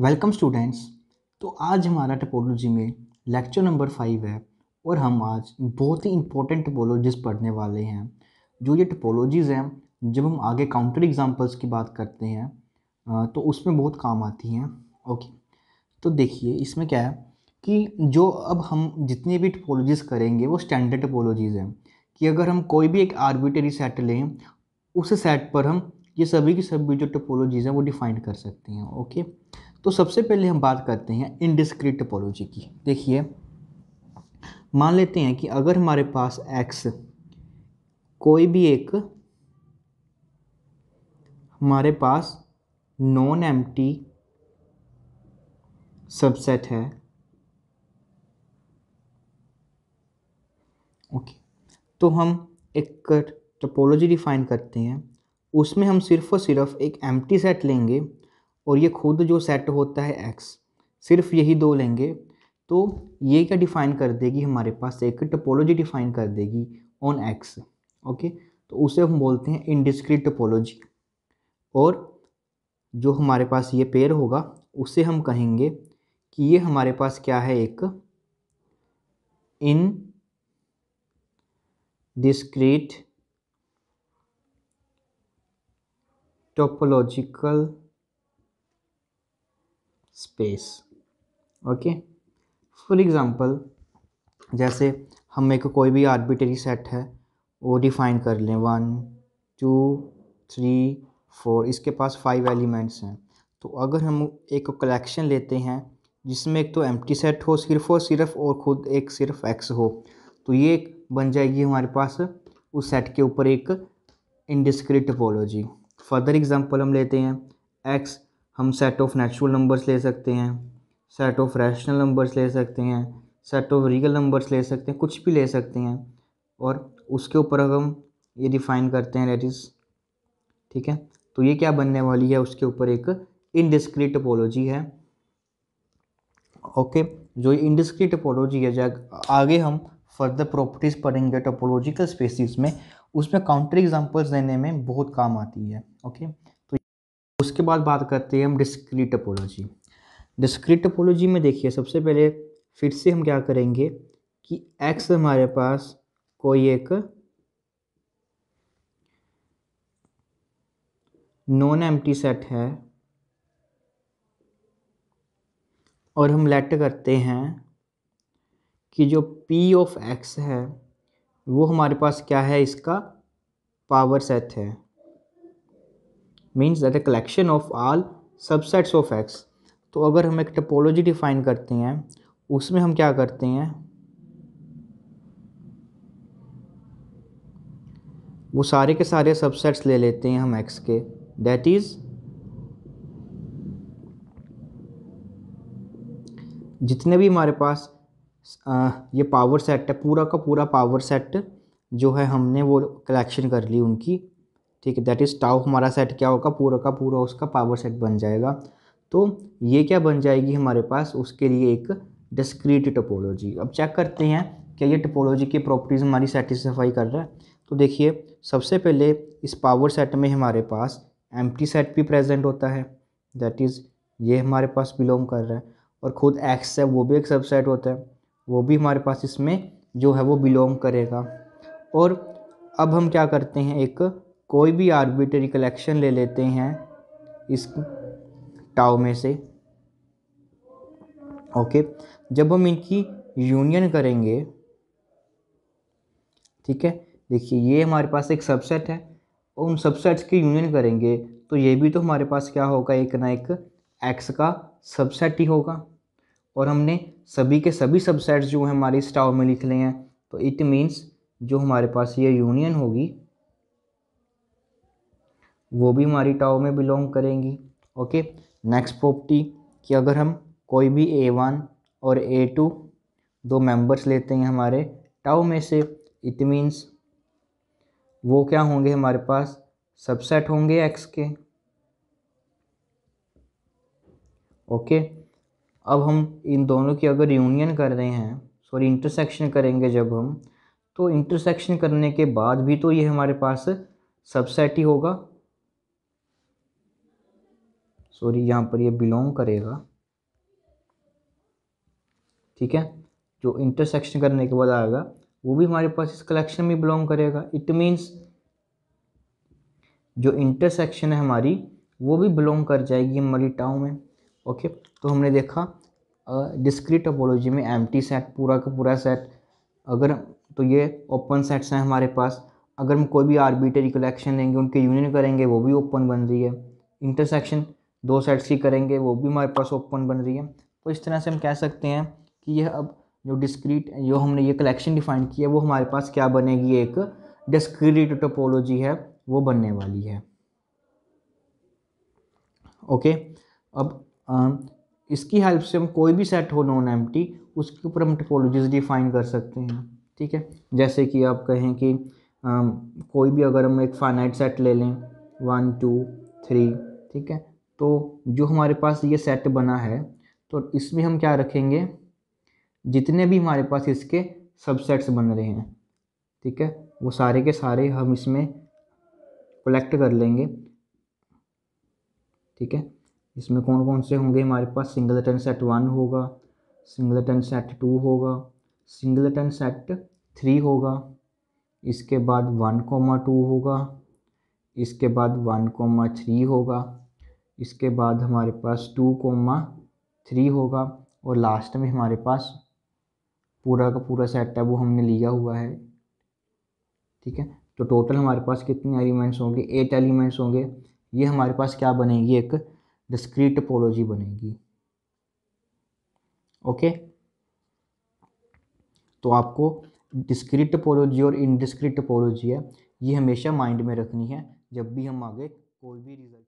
welcome students तो आज हमारा टपोलॉजी में लेक्चर नंबर फाइव है और हम आज बहुत ही इंपॉर्टेंट टपोलॉजीज पढ़ने वाले हैं जो ये टपोलॉजीज़ हैं जब हम आगे काउंटर एग्जांपल्स की बात करते हैं तो उसमें बहुत काम आती हैं ओके तो देखिए इसमें क्या है कि जो अब हम जितने भी टपोलॉजीज़ करेंगे वो स्टैंडर्ड टपोलॉजीज़ हैं कि अगर हम कोई भी एक आर्बिटरी सेट लें उस सेट पर हम ये सभी की सभी जो टपोलॉजीज़ हैं वो डिफ़ाइन कर सकते हैं ओके तो सबसे पहले हम बात करते हैं इनडिस्क्रीट टोपोलॉजी की देखिए मान लेते हैं कि अगर हमारे पास एक्स कोई भी एक हमारे पास नॉन एम्प्टी सबसेट है ओके तो हम एक टोपोलॉजी डिफाइन करते हैं उसमें हम सिर्फ़ और सिर्फ एक एम्प्टी सेट लेंगे और ये खुद जो सेट होता है एक्स सिर्फ यही दो लेंगे तो ये क्या डिफ़ाइन कर देगी हमारे पास एक टपोलॉजी डिफ़ाइन कर देगी ऑन एक्स ओके तो उसे हम बोलते हैं इनडिस्क्रीट टपोलॉजी और जो हमारे पास ये पेयर होगा उसे हम कहेंगे कि ये हमारे पास क्या है एक indiscrete topological space okay for example जैसे हम मेरे को कोई भी आर्बिटरी सेट है वो डिफाइन कर लें वन टू थ्री फोर इसके पास फाइव एलिमेंट्स हैं तो अगर हम एक कलेक्शन लेते हैं जिसमें एक तो एम सेट हो सिर्फ और सिर्फ और ख़ुद एक सिर्फ एक्स हो तो ये बन जाएगी हमारे पास उस सेट के ऊपर एक इंडिस्क्रिट टोपोलॉजी फर्दर एग्जांपल हम लेते हैं एक्स हम सेट ऑफ नेचुरल नंबर्स ले सकते हैं सेट ऑफ रैशनल नंबर्स ले सकते हैं सेट ऑफ रीगल नंबर्स ले सकते हैं कुछ भी ले सकते हैं और उसके ऊपर हम ये डिफ़ाइन करते हैं डेट इज़ ठीक है तो ये क्या बनने वाली है उसके ऊपर एक इनडिस्क्रीट टोपोलॉजी है ओके जो ये इनडिस्क्रीट टोपोलॉजी है जब आगे हम फर्दर प्रॉपर्टीज़ पढ़ेंगे टोपोलॉजिकल स्पेसिस में उसमें काउंटर एग्जांपल्स देने में बहुत काम आती है ओके उसके बाद बात करते हैं हम डिस्क्रीट टोपोलॉजी डिस्क्रीट टोपोलॉजी में देखिए सबसे पहले फिर से हम क्या करेंगे कि एक्स हमारे पास कोई एक नॉन एम्प्टी सेट है और हम लेट करते हैं कि जो पी ऑफ एक्स है वो हमारे पास क्या है इसका पावर सेट है means that a collection of all subsets of x तो अगर हम एक टपोलॉजी डिफाइन करते हैं उसमें हम क्या करते हैं वो सारे के सारे सबसेट्स ले लेते हैं हम एक्स के दैट इज़ जितने भी हमारे पास ये पावर सेट है पूरा का पूरा पावर सेट जो है हमने वो कलेक्शन कर ली उनकी ठीक है दैट इज़ टाउ हमारा सेट क्या होगा पूरा का पूरा उसका पावर सेट बन जाएगा तो ये क्या बन जाएगी हमारे पास उसके लिए एक डिस्क्रीट टोपोलॉजी अब चेक करते हैं क्या ये टोपोलॉजी की प्रॉपर्टीज़ हमारी सेटिस्फाई कर रहा है तो देखिए सबसे पहले इस पावर सेट में हमारे पास एम सेट भी प्रेजेंट होता है दैट इज़ ये हमारे पास बिलोंग कर रहा है और ख़ुद एक्स है वो भी एक सबसेट होता है वो भी हमारे पास इसमें जो है वो बिलोंग करेगा और अब हम क्या करते हैं एक कोई भी आर्बिटरी कलेक्शन ले लेते हैं इस टाओ में से ओके जब हम इनकी यूनियन करेंगे ठीक है देखिए ये हमारे पास एक सबसेट है और उन सबसेट्स की यूनियन करेंगे तो ये भी तो हमारे पास क्या होगा एक ना एक एक्स का सबसेट ही होगा और हमने सभी के सभी सबसेट्स जो हैं हमारे इस टाव में लिख लिए हैं तो इट मीन्स जो हमारे पास ये यूनियन होगी वो भी हमारी टाओ में बिलोंग करेंगी ओके नेक्स्ट प्रॉपर्टी कि अगर हम कोई भी ए वन और ए टू दो मेंबर्स लेते हैं हमारे टाओ में से इट मीन्स वो क्या होंगे हमारे पास सबसेट होंगे एक्स के ओके अब हम इन दोनों की अगर यूनियन कर रहे हैं सॉरी इंटरसेक्शन करेंगे जब हम तो इंटरसेक्शन करने के बाद भी तो ये हमारे पास सबसेट ही होगा सॉरी यहाँ पर ये बिलोंग करेगा ठीक है जो इंटरसेक्शन करने के बाद आएगा वो भी हमारे पास इस कलेक्शन में बिलोंग करेगा इट मीन्स जो इंटरसेक्शन है हमारी वो भी बिलोंग कर जाएगी हमारी टाउन में ओके तो हमने देखा डिस्क्रीट टोपोलॉजी में एम सेट पूरा का पूरा सेट अगर तो ये ओपन सेट्स हैं हमारे पास अगर हम कोई भी आर्बिटरी कलेक्शन लेंगे उनके यूनियन करेंगे वो भी ओपन बन रही है इंटरसेक्शन दो साइड सी करेंगे वो भी हमारे पास ओपन बन रही है तो इस तरह से हम कह सकते हैं कि यह अब जो डिस्क्रीट जो हमने ये कलेक्शन डिफाइन किया है वो हमारे पास क्या बनेगी एक डिस्क्रीट टोपोलॉजी है वो बनने वाली है ओके अब आ, इसकी हेल्प से हम कोई भी सेट हो नॉन एम उसके ऊपर हम टोपोलॉजीज डिफाइन कर सकते हैं ठीक है जैसे कि आप कहें कि आ, कोई भी अगर हम एक फाइनाइट सेट ले लें वन टू थ्री ठीक है तो जो हमारे पास ये सेट बना है तो इसमें हम क्या रखेंगे जितने भी हमारे पास इसके सबसेट्स बन रहे हैं ठीक है वो सारे के सारे हम इसमें कलेक्ट कर लेंगे ठीक है इसमें कौन कौन से होंगे हमारे पास सिंगल टन सेट वन होगा सिंगल टन सेट टू होगा सिंगल टन सेट थ्री होगा इसके बाद वन कोमा टू होगा इसके बाद वन कोमा थ्री होगा इसके बाद हमारे पास टू कोमा थ्री होगा और लास्ट में हमारे पास पूरा का पूरा सेट है वो हमने लिया हुआ है ठीक है तो टोटल हमारे पास कितने एलिमेंट्स होंगे एट एलिमेंट्स होंगे ये हमारे पास क्या बनेगी एक डिस्क्रीट टोपोलॉजी बनेगी ओके तो आपको डिस्क्रीट टोपोलॉजी और इनडिस्क्रीट टोपोलॉजी है ये हमेशा माइंड में रखनी है जब भी हम आगे कोई भी रिजल्ट